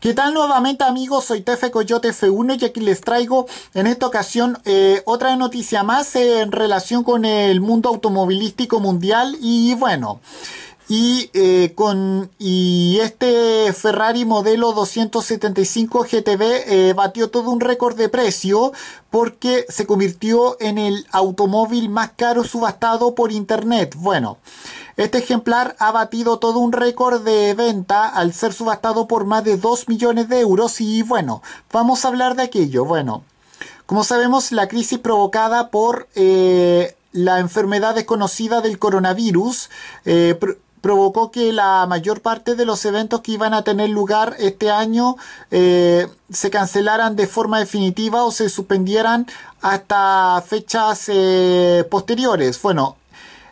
¿Qué tal nuevamente amigos? Soy Tefe Coyote F1 y aquí les traigo en esta ocasión eh, otra noticia más en relación con el mundo automovilístico mundial y bueno y, eh, con, y este Ferrari modelo 275 GTB eh, batió todo un récord de precio porque se convirtió en el automóvil más caro subastado por internet. Bueno, este ejemplar ha batido todo un récord de venta al ser subastado por más de 2 millones de euros y bueno, vamos a hablar de aquello. Bueno, como sabemos la crisis provocada por... Eh, la enfermedad desconocida del coronavirus provocó que la mayor parte de los eventos que iban a tener lugar este año eh, se cancelaran de forma definitiva o se suspendieran hasta fechas eh, posteriores. Bueno,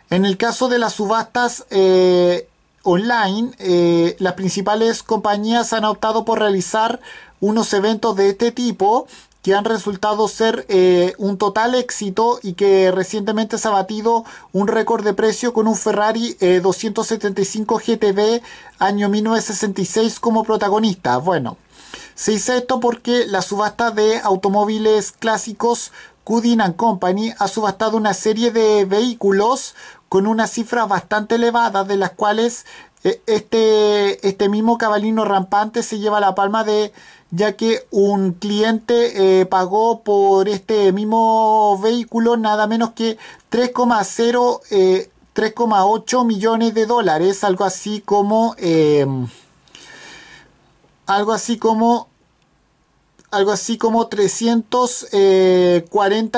en el caso de las subastas eh, online, las principales compañías han optado por realizar unos eventos de este tipo que han resultado ser eh, un total éxito y que recientemente se ha batido un récord de precio con un Ferrari 275 eh, GTB año 1966 como protagonista. Bueno, se dice esto porque la subasta de automóviles clásicos Cudin Company ha subastado una serie de vehículos con una cifra bastante elevada, de las cuales e, este, este mismo cabalino rampante se lleva la palma de ya que un cliente eh, pagó por este mismo vehículo nada menos que 3,0 3,8 eh, millones de dólares, algo así como em, algo así como algo así como 340 eh,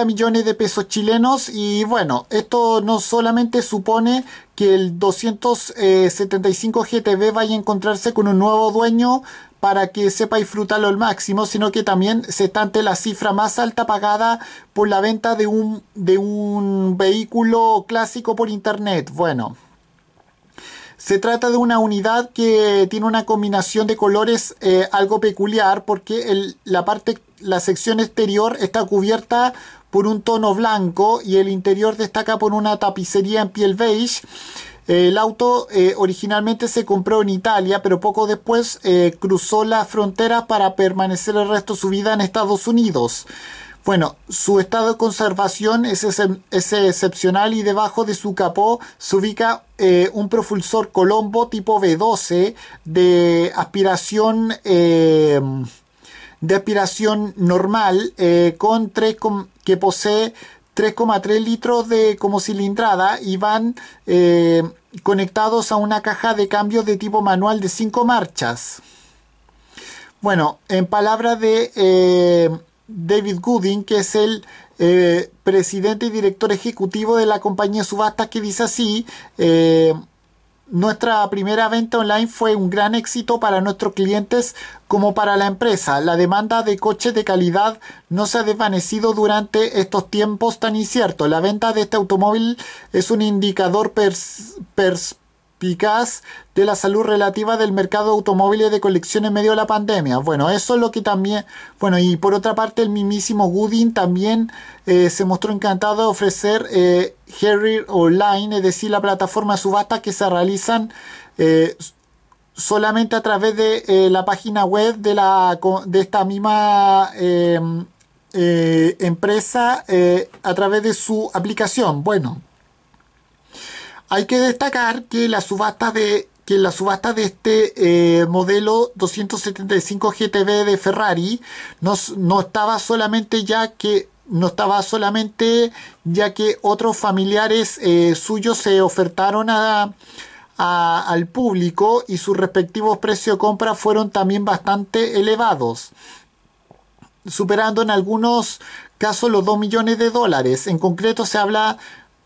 millones de pesos chilenos y bueno, esto no solamente supone que el 275 GTB vaya a encontrarse con un nuevo dueño para que sepa disfrutarlo al máximo, sino que también se tante la cifra más alta pagada por la venta de un, de un vehículo clásico por internet. Bueno, se trata de una unidad que tiene una combinación de colores eh, algo peculiar porque la, parte, la sección exterior está cubierta por un tono blanco y el interior destaca por una tapicería en piel beige. El auto eh, originalmente se compró en Italia, pero poco después eh, cruzó las fronteras para permanecer el resto de su vida en Estados Unidos. Bueno, su estado de conservación es, excepcional y debajo de su capó se ubica eh, un propulsor Colombo tipo B12 de aspiración, eh, de aspiración normal eh, que posee 3,3 litros de como cilindrada y van conectados a una caja de cambio de tipo manual de 5 marchas. Bueno, en palabras de David Gooding, que es el eh, presidente y director ejecutivo de la compañía subasta, que dice así, eh, nuestra primera venta online fue un gran éxito para nuestros clientes como para la empresa. La demanda de coches de calidad no se ha desvanecido durante estos tiempos tan inciertos. La venta de este automóvil es un indicador perspectivo picas de la salud relativa del mercado automóvil de colección en medio de la pandemia. Bueno, eso es lo que también, bueno, y por otra parte el mismísimo Goodin también eh, se mostró encantado de ofrecer eh, Harry Online, es decir, la plataforma de subasta que se realizan eh, solamente a través de eh, la página web de, la, de esta misma... empresa a través de su aplicación. Bueno, hay que destacar que la subasta de que la subasta de este eh, modelo 275 GTB de Ferrari no, estaba solamente ya que no estaba solamente ya que otros familiares eh, suyos se ofertaron al público y sus respectivos precios de compra fueron también bastante elevados superando en algunos casos los 2 millones de dólares. En concreto se habla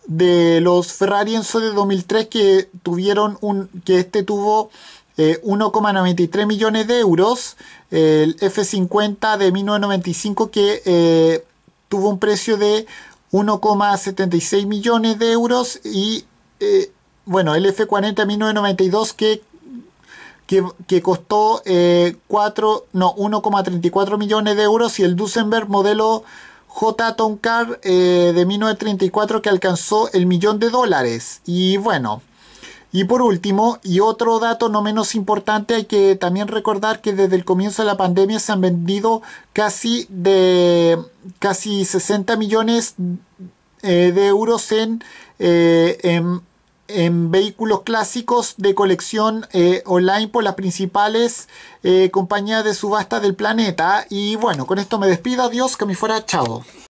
de los Ferrari Enzo de 2003 que tuvieron un que este tuvo 1,93 eh, millones de euros el F50 de 1995 que eh, tuvo un precio de 1,76 millones de euros y eh, bueno el F40 de 1992 que que, que costó 4 no 1,34 millones de euros y el Duesenberg modelo J. Tom eh, de 1934 que alcanzó el millón de dólares. Y bueno, y por último, y otro dato no menos importante, hay que también recordar que desde el comienzo de la pandemia se han vendido casi de casi 60 millones eh, de euros en eh, en vehículos clásicos de colección eh, online por las principales eh, compañías de subasta del planeta. Y bueno, con esto me despido. Adiós, que me fuera. Chao.